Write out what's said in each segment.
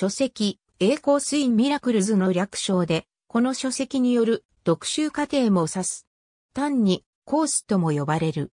書籍、栄光水ミラクルズの略称で、この書籍による読集過程も指す。単にコースとも呼ばれる。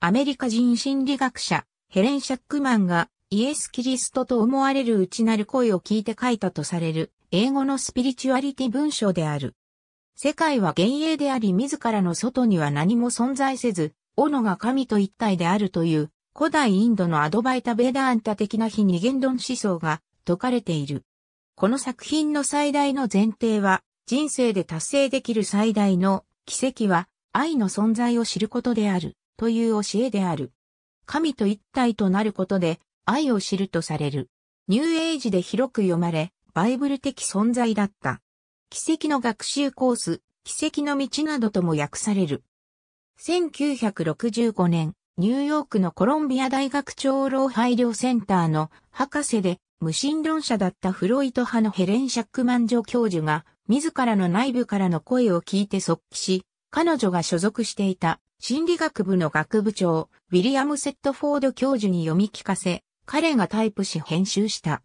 アメリカ人心理学者、ヘレン・シャックマンがイエス・キリストと思われる内なる声を聞いて書いたとされる英語のスピリチュアリティ文章である。世界は幻影であり自らの外には何も存在せず、斧が神と一体であるという古代インドのアドバイタ・ベダーンタ的な非二元論思想が説かれている。この作品の最大の前提は、人生で達成できる最大の奇跡は、愛の存在を知ることである、という教えである。神と一体となることで、愛を知るとされる。ニューエイジで広く読まれ、バイブル的存在だった。奇跡の学習コース、奇跡の道などとも訳される。1965年、ニューヨークのコロンビア大学長老配慮センターの博士で無神論者だったフロイト派のヘレン・シャックマン女教授が、自らの内部からの声を聞いて即帰し、彼女が所属していた心理学部の学部長、ウィリアム・セットフォード教授に読み聞かせ、彼がタイプし編集した。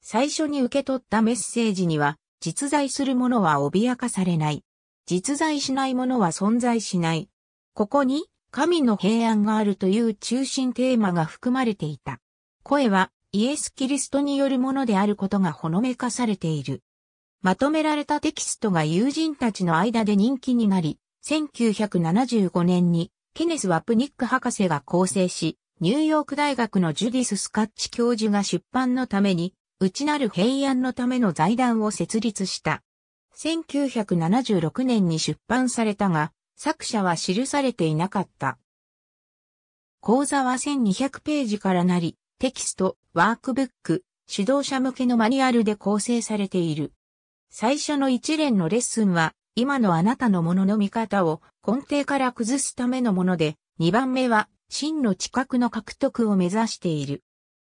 最初に受け取ったメッセージには、実在するものは脅かされない。実在しないものは存在しない。ここに、神の平安があるという中心テーマが含まれていた。声は、イエス・キリストによるものであることがほのめかされている。まとめられたテキストが友人たちの間で人気になり、1975年にケネス・ワプニック博士が構成し、ニューヨーク大学のジュディス・スカッチ教授が出版のために、内なる平安のための財団を設立した。1976年に出版されたが、作者は記されていなかった。講座は1200ページからなり、テキスト、ワークブック、指導者向けのマニュアルで構成されている。最初の一連のレッスンは、今のあなたのものの見方を根底から崩すためのもので、2番目は、真の知覚の獲得を目指している。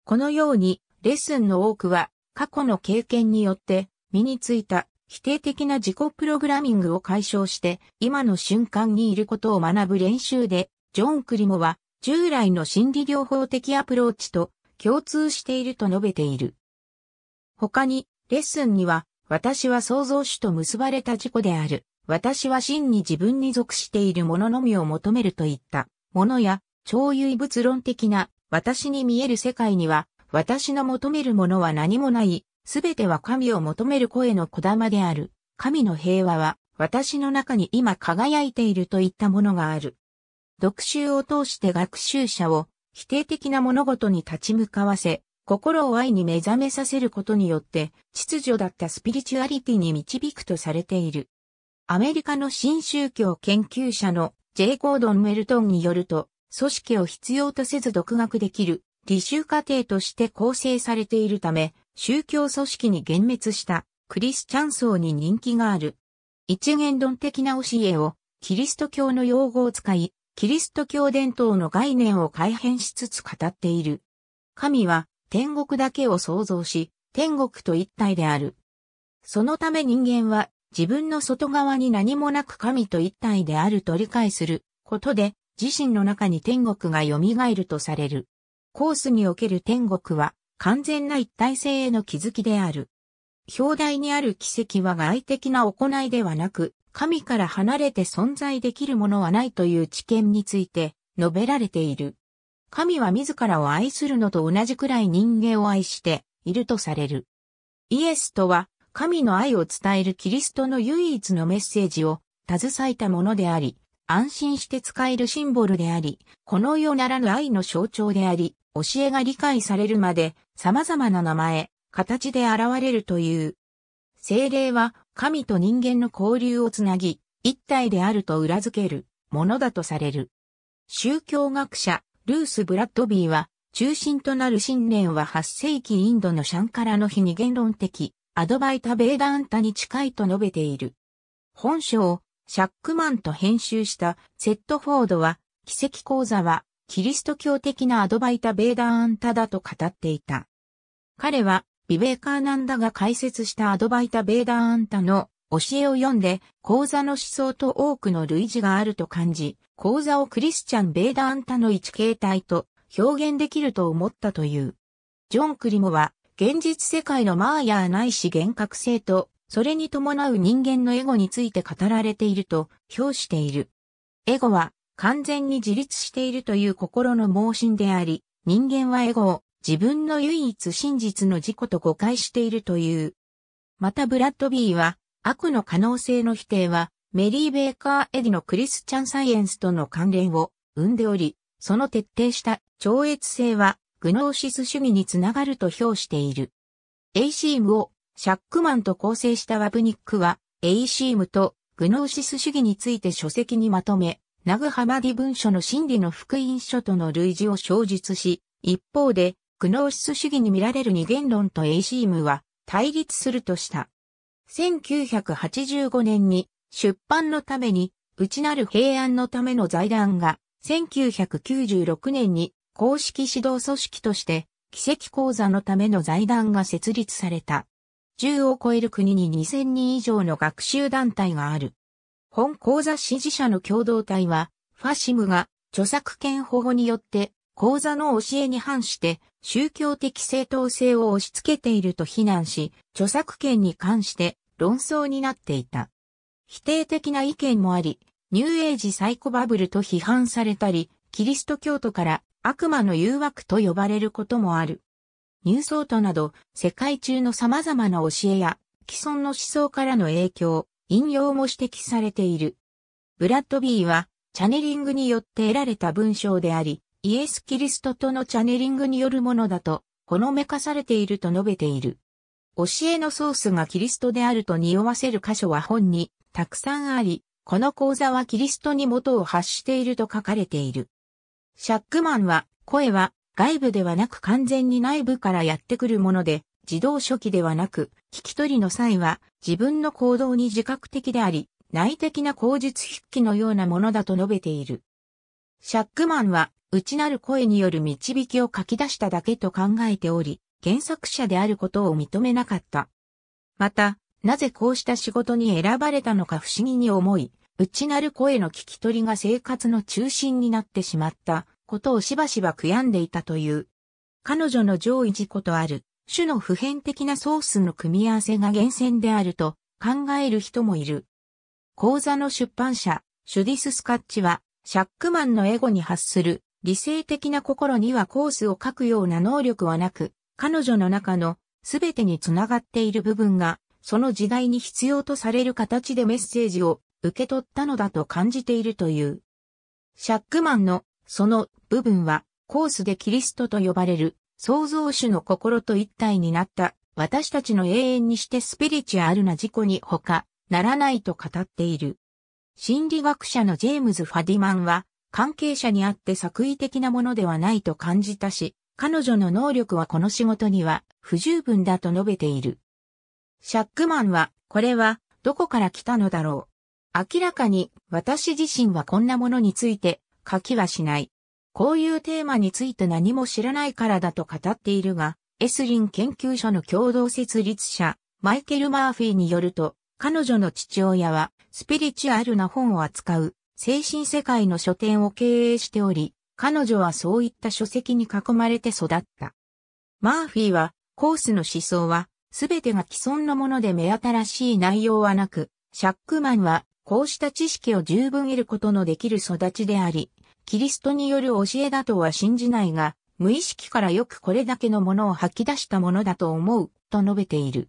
このように、レッスンの多くは、過去の経験によって身についた否定的な自己プログラミングを解消して、今の瞬間にいることを学ぶ練習で、ジョン・クリモは、従来の心理療法的アプローチと共通していると述べている。他に、レッスンには、私は創造主と結ばれた自己である。私は真に自分に属しているもののみを求めるといったものや、超唯物論的な私に見える世界には、私の求めるものは何もない、すべては神を求める声の小玉である。神の平和は、私の中に今輝いているといったものがある。読集を通して学習者を否定的な物事に立ち向かわせ、心を愛に目覚めさせることによって、秩序だったスピリチュアリティに導くとされている。アメリカの新宗教研究者の J. ゴードン・メルトンによると、組織を必要とせず独学できる、履修過程として構成されているため、宗教組織に幻滅したクリスチャン層に人気がある。一元論的な教えをキリスト教の用語を使い、キリスト教伝統の概念を改変しつつ語っている。神は天国だけを創造し、天国と一体である。そのため人間は自分の外側に何もなく神と一体であると理解することで、自身の中に天国が蘇るとされる。コースにおける天国は完全な一体性への気づきである。表題にある奇跡は外的な行いではなく、神から離れて存在できるものはないという知見について述べられている。神は自らを愛するのと同じくらい人間を愛しているとされる。イエスとは神の愛を伝えるキリストの唯一のメッセージを携えたものであり、安心して使えるシンボルであり、この世ならぬ愛の象徴であり、教えが理解されるまで様々な名前、形で現れるという。精霊は神と人間の交流をつなぎ、一体であると裏付けるものだとされる。宗教学者、ルース・ブラッドビーは、中心となる信念は8世紀インドのシャンカラの非二元論的、アドバイタ・ベーダンタに近いと述べている。本書をシャックマンと編集したセットフォードは、奇跡講座はキリスト教的なアドバイタ・ベーダーンタだと語っていた。彼はビベーカーナンダが解説したアドバイタ・ベーダーアンタの教えを読んで、講座の思想と多くの類似があると感じ、講座をクリスチャン・ベーダーアンタの一形態と表現できると思ったという。ジョン・クリモは、現実世界のマーヤーないし幻覚性と、それに伴う人間のエゴについて語られていると評している。エゴは完全に自立しているという心の盲信であり、人間はエゴを自分の唯一真実の事故と誤解しているという。またブラッドビーは、悪の可能性の否定は、メリー・ベーカー・エディのクリスチャン・サイエンスとの関連を生んでおり、その徹底した超越性は、グノーシス主義につながると評している。エイシームをシャックマンと構成したワブニックは、エイシームとグノーシス主義について書籍にまとめ、ナグハマディ文書の真理の福音書との類似を小述し、一方で、グノーシス主義に見られる二元論とエイシームは対立するとした。1985年に出版のために内なる平安のための財団が1996年に公式指導組織として奇跡講座のための財団が設立された。10を超える国に2000人以上の学習団体がある。本講座支持者の共同体は、ファシムが著作権保護によって講座の教えに反して宗教的正当性を押し付けていると非難し、著作権に関して論争になっていた。否定的な意見もあり、ニューエイジサイコバブルと批判されたり、キリスト教徒から悪魔の誘惑と呼ばれることもある。ニューソートなど世界中の様々な教えや既存の思想からの影響、引用も指摘されている。ブラッドビーはチャネリングによって得られた文章であり、イエス・キリストとのチャネリングによるものだと、ほのめかされていると述べている。教えのソースがキリストであると匂わせる箇所は本にたくさんあり、この講座はキリストに元を発していると書かれている。シャックマンは、声は外部ではなく完全に内部からやってくるもので、自動初期ではなく、聞き取りの際は自分の行動に自覚的であり、内的な口述筆記のようなものだと述べている。シャックマンは、内なる声による導きを書き出しただけと考えており、原作者であることを認めなかった。また、なぜこうした仕事に選ばれたのか不思議に思い、内なる声の聞き取りが生活の中心になってしまったことをしばしば悔やんでいたという。彼女の上位事故とある、種の普遍的なソースの組み合わせが源泉であると考える人もいる。講座の出版社、シュディス・スカッチは、シャックマンのエゴに発する理性的な心にはコースを書くような能力はなく、彼女の中の全てにつながっている部分が、その時代に必要とされる形でメッセージを受け取ったのだと感じているという。シャックマンのその部分は、コースでキリストと呼ばれる創造主の心と一体になった私たちの永遠にしてスピリチュアルな事故に他ならないと語っている。心理学者のジェームズ・ファディマンは、関係者にあって作為的なものではないと感じたし、彼女の能力はこの仕事には不十分だと述べている。シャックマンは、これはどこから来たのだろう。明らかに私自身はこんなものについて書きはしない。こういうテーマについて何も知らないからだと語っているが、エスリン研究所の共同設立者、マイケル・マーフィーによると、彼女の父親はスピリチュアルな本を扱う精神世界の書店を経営しており、彼女はそういった書籍に囲まれて育った。マーフィーは、コースの思想は、すべてが既存のもので目新しい内容はなく、シャックマンは、こうした知識を十分得ることのできる育ちであり、キリストによる教えだとは信じないが、無意識からよくこれだけのものを吐き出したものだと思う、と述べている。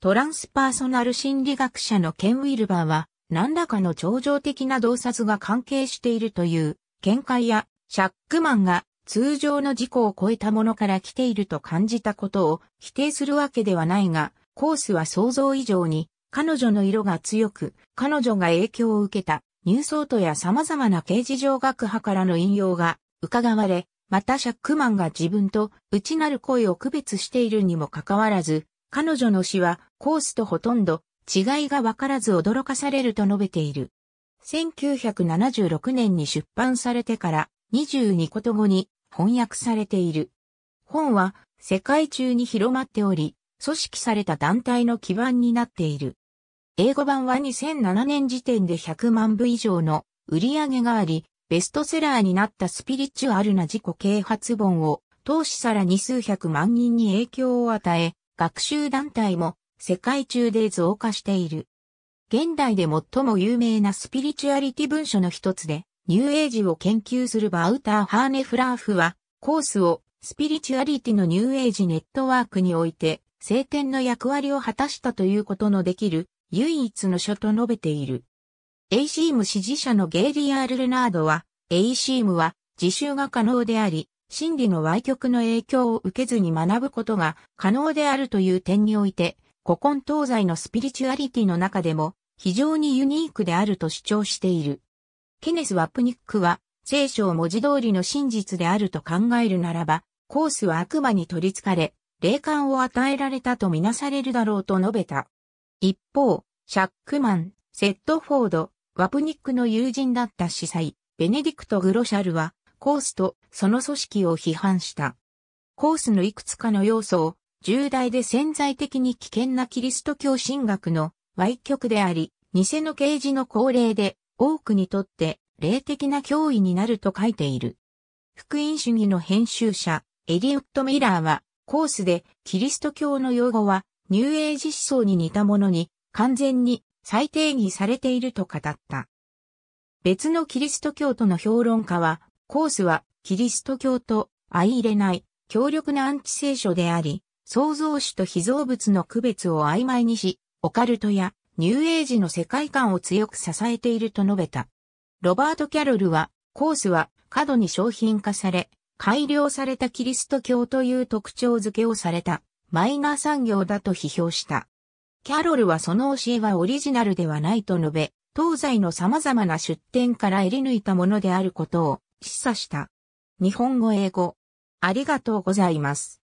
トランスパーソナル心理学者のケン・ウィルバーは、何らかの超常的な洞察が関係しているという見解や、シャックマンが通常の事故を超えたものから来ていると感じたことを否定するわけではないが、コースは想像以上に彼女の色が強く、彼女が影響を受けたニューソートや様々な刑事上学派からの引用が伺われ、またシャックマンが自分と内なる声を区別しているにもかかわらず、彼女の死はコースとほとんど違いがわからず驚かされると述べている。1976年に出版されてから22こと語に翻訳されている。本は世界中に広まっており、組織された団体の基盤になっている。英語版は2007年時点で100万部以上の売り上げがあり、ベストセラーになったスピリチュアルな自己啓発本を、投資さらに数百万人に影響を与え、学習団体も世界中で増加している。現代で最も有名なスピリチュアリティ文書の一つで、ニューエイジを研究するバウター・ハーネフラーフは、コースをスピリチュアリティのニューエイジネットワークにおいて、聖典の役割を果たしたということのできる唯一の書と述べている。エイシーム支持者のゲイリー・アール・ルナードは、エイシームは自習が可能であり、真理の歪曲の影響を受けずに学ぶことが可能であるという点において、古今東西のスピリチュアリティの中でも非常にユニークであると主張している。ケネス・ワプニックは聖書を文字通りの真実であると考えるならば、コースは悪魔に取り憑かれ、霊感を与えられたとみなされるだろうと述べた。一方、シャックマン、セットフォード、ワプニックの友人だった司祭、ベネディクト・グロシャルは、コースとその組織を批判した。コースのいくつかの要素を重大で潜在的に危険なキリスト教神学の歪曲であり、偽の啓示の恒例で多くにとって霊的な脅威になると書いている。福音主義の編集者、エリオット・ミラーは、コースでキリスト教の用語はニューエイジ思想に似たものに完全に再定義されていると語った。別のキリスト教徒の評論家は、コースはキリスト教と相入れない強力なアンチ聖書であり、創造主と被造物の区別を曖昧にし、オカルトやニューエイジの世界観を強く支えていると述べた。ロバート・キャロルは、コースは過度に商品化され、改良されたキリスト教という特徴づけをされたマイナー産業だと批評した。キャロルはその教えはオリジナルではないと述べ、東西の様々な出典から得り抜いたものであることを示唆した。日本語英語。ありがとうございます。